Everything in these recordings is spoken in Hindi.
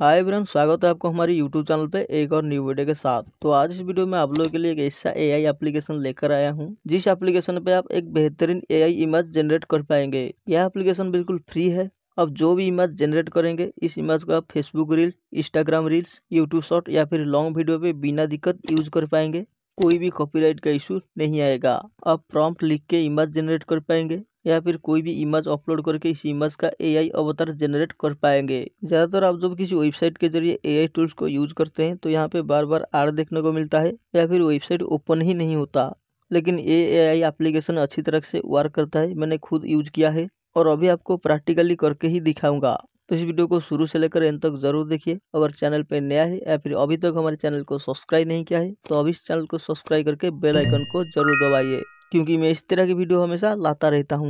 हाय एवरीवन स्वागत है आपको हमारे यूट्यूब चैनल पे एक और न्यू वीडियो के साथ तो आज इस वीडियो में आप लोगों के लिए एक ऐसा एआई एप्लीकेशन लेकर आया हूँ जिस एप्लीकेशन पे आप एक बेहतरीन एआई इमेज जनरेट कर पाएंगे यह एप्लीकेशन बिल्कुल फ्री है आप जो भी इमेज जनरेट करेंगे इस इमेज को आप Facebook reels Instagram reels YouTube short या फिर लॉन्ग वीडियो पे बिना दिक्कत यूज कर पाएंगे कोई भी कॉपीराइट का इशू नहीं आएगा आप प्रॉम्प्ट लिख के इमेज जनरेट कर पाएंगे या फिर कोई भी इमेज अपलोड करके इस इमेज का एआई अवतार जनरेट कर पाएंगे ज़्यादातर आप जब किसी वेबसाइट के जरिए एआई टूल्स को यूज करते हैं तो यहाँ पे बार बार आर देखने को मिलता है या फिर वेबसाइट ओपन ही नहीं होता लेकिन ए एआई एप्लीकेशन अच्छी तरह से वर्क करता है मैंने खुद यूज किया है और अभी आपको प्रैक्टिकली करके ही दिखाऊंगा तो इस वीडियो को शुरू से लेकर एंड तक जरूर देखिए अगर चैनल पर नया है या फिर अभी तक हमारे चैनल को सब्सक्राइब नहीं किया है तो अभी इस चैनल को सब्सक्राइब करके बेल आइकन को जरूर दबाइए क्योंकि मैं इस तरह की वीडियो हमेशा लाता रहता हूँ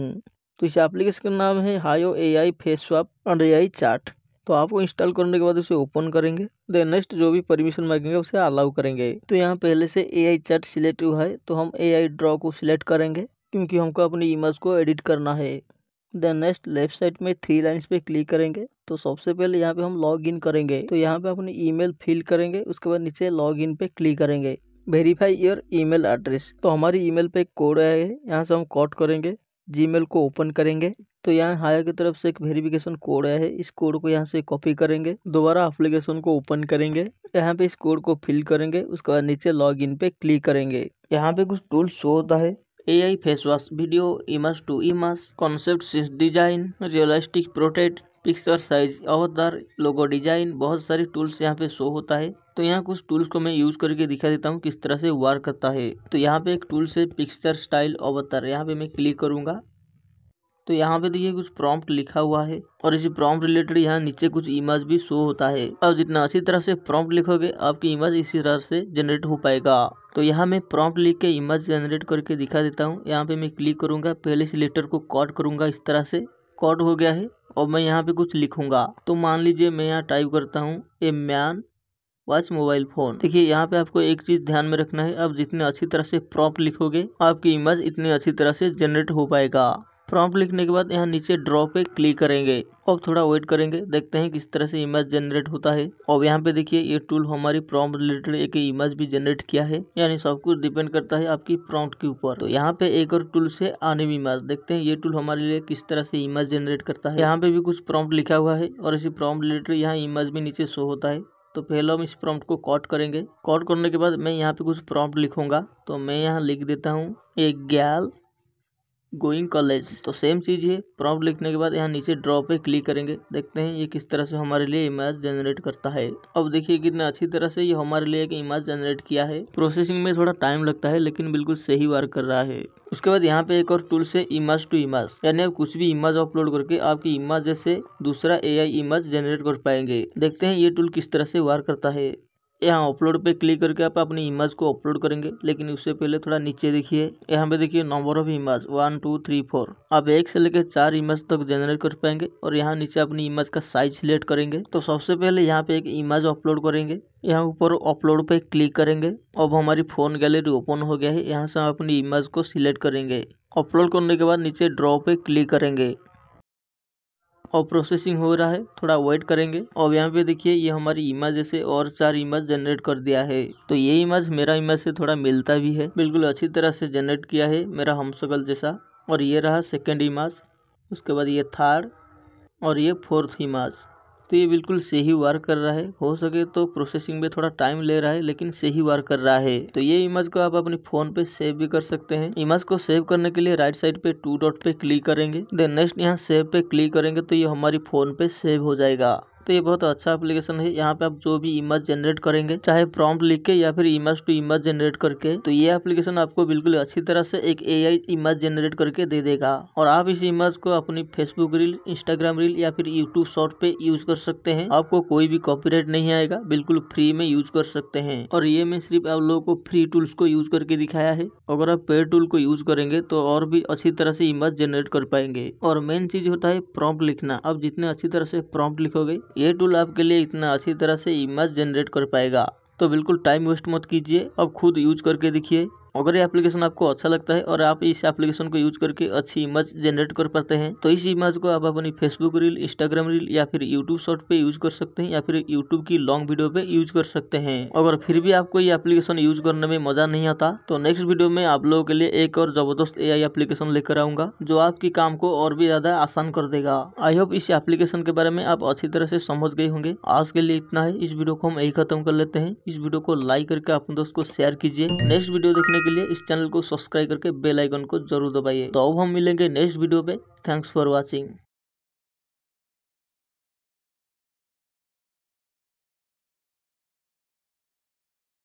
तो इस एप्लीकेशन का नाम है Hayo A I face swap and A I chart तो आपको इंस्टॉल करने के बाद उसे ओपन करेंगे देन नेक्स्ट जो भी परमिशन मांगेंगे उसे अलाउ करेंगे तो यहाँ पहले से ए आई चार्ट सिलेक्ट हुआ है तो हम ए आई ड्रॉ को सिलेक्ट करेंगे क्योंकि हमको अपनी इमेज को एडिट करना है देन नेक्स्ट लेफ्ट साइड में थ्री लाइन्स पे क्लिक करेंगे तो सबसे पहले यहाँ पे हम लॉग इन करेंगे तो यहाँ पे अपनी ईमेल फिल करेंगे उसके बाद नीचे लॉग इन पे क्लिक करेंगे वेरीफाई योर ईमेल एड्रेस तो हमारी ईमेल पे एक कोड आया है यहाँ से हम कॉट करेंगे जीमेल को ओपन करेंगे तो यहाँ हायर की तरफ से एक वेरिफिकेशन कोड आया है इस कोड को यहाँ से कॉपी करेंगे दोबारा एप्लीकेशन को ओपन करेंगे यहाँ पे इस कोड को फिल करेंगे उसके बाद नीचे इन पे क्लिक करेंगे यहाँ पे कुछ टूल शो होता है A I face wash video image to image concept design realistic protect picture size और लोगो डिजाइन बहुत सारी टूल्स यहाँ पे शो होता है तो यहाँ कुछ टूल्स को मैं यूज करके दिखा देता हूँ किस तरह से वार करता है तो यहाँ पे एक टूल से पिक्चर स्टाइल अवतार यहाँ पे मैं क्लिक करूंगा तो यहाँ पे देखिए कुछ प्रॉम्प्ट लिखा हुआ है और इसी प्रॉम्प्ट रिलेटेड यहाँ नीचे कुछ इमेज भी शो होता है और जितना अच्छी तरह से प्रॉम्प्ट लिखोगे आपकी इमेज इसी तरह से जनरेट हो पाएगा तो यहाँ मैं प्रॉम्प्ट लिख के इमेज जनरेट करके दिखा देता हूँ यहाँ पे मैं क्लिक करूंगा पहले लेटर को कॉट करूंगा इस तरह से कॉट हो गया है और मैं यहाँ पे कुछ लिखूंगा तो मान लीजिए मैं यहाँ टाइप करता हूँ a man watch mobile phone देखिए यहाँ पे आपको एक चीज ध्यान में रखना है आप जितने अच्छी तरह से प्रॉप लिखोगे आपकी इमेज इतनी अच्छी तरह से जनरेट हो पाएगा प्रॉम्प्ट लिखने के बाद यहाँ नीचे ड्रॉ पे क्लिक करेंगे तो अब थोड़ा वेट करेंगे देखते हैं किस तरह से इमेज जनरेट होता है और यहाँ पे देखिए ये टूल हमारी प्रॉम्प्ट रिलेटेड एक इमेज भी जनरेट किया है यानी सब कुछ डिपेंड करता है आपकी प्रॉम्प्ट के ऊपर तो यहाँ पे एक और टूल से आने भी इमेज देखते हैं ये टूल हमारे लिए किस तरह से इमेज जनरेट करता है यहाँ पे भी कुछ प्रॉम्प्ट लिखा हुआ है और इसी प्रॉम्प्ट रिलेटेड यहाँ इमेज भी नीचे शो होता है तो पहले हम इस प्रॉम्प्ट को कॉट करेंगे कॉट करने के बाद मैं यहाँ पे कुछ प्रॉम्प्ट लिखूंगा तो मैं यहाँ लिख देता हूँ एक गैल गोइंग कॉलेज तो सेम चीज़ है प्रॉम्प्ट लिखने के बाद यहाँ नीचे ड्रॉ पे क्लिक करेंगे देखते हैं ये किस तरह से हमारे लिए इमेज जनरेट करता है अब देखिए कितने अच्छी तरह से ये हमारे लिए एक इमेज जनरेट किया है प्रोसेसिंग में थोड़ा टाइम लगता है लेकिन बिल्कुल सही वर्क कर रहा है उसके बाद यहाँ पे एक और टूल से इमेज टू इमेज यानी आप कुछ भी इमेज अपलोड करके आपकी इमेज जैसे दूसरा एआई इमेज जनरेट कर पाएंगे देखते हैं ये टूल किस तरह से वार करता है यहाँ अपलोड पे क्लिक करके आप अपनी इमेज को अपलोड करेंगे लेकिन उससे पहले थोड़ा नीचे देखिए यहाँ पे देखिए number of image one two three four आप एक से लेकर चार इमेज तक जनरेट कर पाएंगे और यहाँ नीचे अपनी इमेज का साइज सिलेक्ट करेंगे तो सबसे पहले यहाँ पे एक इमेज अपलोड करेंगे यहाँ ऊपर अपलोड पे क्लिक करेंगे अब हमारी फ़ोन गैलरी ओपन हो गया है यहाँ से हम अपनी इमेज को सिलेक्ट करेंगे अपलोड करने के बाद नीचे ड्रॉ पे क्लिक करेंगे और प्रोसेसिंग हो रहा है थोड़ा वेट करेंगे और यहाँ पे देखिए ये हमारी इमेज से और चार इमेज जनरेट कर दिया है तो ये इमेज मेरा इमेज से थोड़ा मिलता भी है बिल्कुल अच्छी तरह से जनरेट किया है मेरा हमसकल जैसा और ये रहा सेकेंड इमेज उसके बाद ये थर्ड और ये फोर्थ इमेज तो ये बिल्कुल सही वर्क कर रहा है हो सके तो प्रोसेसिंग में थोड़ा टाइम ले रहा है लेकिन सही वर्क कर रहा है तो ये इमेज को आप अपने फोन पे सेव भी कर सकते हैं इमेज को सेव करने के लिए राइट साइड पे टू डॉट पे क्लिक करेंगे देन नेक्स्ट यहाँ सेव पे क्लिक करेंगे तो ये हमारी फोन पे सेव हो जाएगा तो ये बहुत अच्छा एप्लीकेशन है यहाँ पे आप जो भी इमेज जनरेट करेंगे चाहे प्रॉम्प्ट लिख के या फिर इमेज टू इमेज जनरेट करके तो ये एप्लीकेशन आपको बिल्कुल अच्छी तरह से एक एआई इमेज जनरेट करके दे देगा और आप इस इमेज को अपनी फेसबुक रील इंस्टाग्राम रील या फिर यूट्यूब शॉर्ट पे यूज कर सकते हैं आपको कोई भी कॉपीराइट नहीं आएगा बिल्कुल फ्री में यूज कर सकते हैं और ये मैं सिर्फ आप लोगों को फ्री टूल्स को यूज करके दिखाया है अगर आप पेड टूल को यूज करेंगे तो और भी अच्छी तरह से इमेज जनरेट कर पाएंगे और मेन चीज होता है प्रॉम्प्ट लिखना आप जितने अच्छी तरह से प्रॉम्प्ट लिखोगे ये टूल आपके लिए इतना अच्छी तरह से इमेज जनरेट कर पाएगा तो बिल्कुल टाइम वेस्ट मत कीजिए अब खुद यूज करके देखिए अगर ये एप्लीकेशन आपको अच्छा लगता है और आप इस एप्लीकेशन को यूज करके अच्छी इमेज जनरेट कर पाते हैं तो इस इमेज को आप अपनी फेसबुक रील इंस्टाग्राम रील या फिर यूट्यूब शॉर्ट पे यूज कर सकते हैं या फिर यूट्यूब की लॉन्ग वीडियो पे यूज कर सकते हैं अगर फिर भी आपको ये एप्लीकेशन यूज करने में मजा नहीं आता तो नेक्स्ट वीडियो में आप लोगों के लिए एक और जबरदस्त ए एप्लीकेशन लेकर आऊंगा जो आपकी काम को और भी ज्यादा आसान कर देगा आई होप इस एप्लीकेशन के बारे में आप अच्छी तरह से समझ गए होंगे आज के लिए इतना है इस वीडियो को हम यही खत्म कर लेते हैं इस वीडियो को लाइक करके अपने दोस्त को शेयर कीजिए नेक्स्ट वीडियो देखने के लिए इस चैनल को सब्सक्राइब करके बेल आइकन को जरूर दबाइए तो अब हम मिलेंगे नेक्स्ट वीडियो पे थैंक्स फॉर वॉचिंग